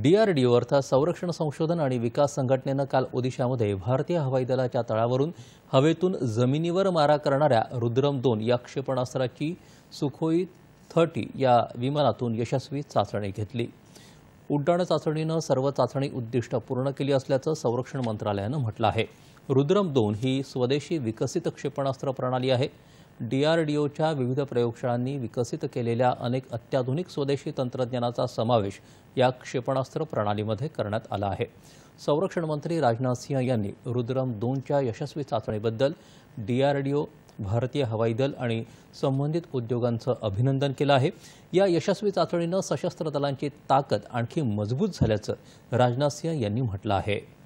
DRDO अर्थात संरक्षण संशोधन आणि विकास संघटनेनं काल ओदिशामध्ये भारतीय हवाई दलाच्या तळावरून हवेतून जमिनीवर मारा करणाऱ्या रुद्रम दोन या क्षेपणास्त्राची सुखोई थर्टी या विमानातून यशस्वी चाचणी घेतली उड्डाण चाचणीनं सर्व चाचणी उद्दिष्ट पूर्ण केली असल्याचं संरक्षण मंत्रालयानं म्हटलं आहे रुद्रम दोन ही स्वदेशी विकसित क्षेपणास्त्र प्रणाली आहे डीआरडीओच्या विविध प्रयोगशाळांनी विकसित केलेल्या अनेक अत्याधुनिक स्वदेशी तंत्रज्ञानाचा समावेश या क्षेपणास्त्र प्रणालीमध्ये करण्यात आला आहे संरक्षण मंत्री राजनाथ सिंह यांनी रुद्रम दोनच्या यशस्वी चाचणीबद्दल डीआरडीओ भारतीय हवाई दल आणि संबंधित उद्योगांचं अभिनंदन केलं आहे या यशस्वी चाचणीनं सशस्त्र दलांची ताकद आणखी मजबूत झाल्याचं राजनाथ सिंह यांनी म्हटलं आहे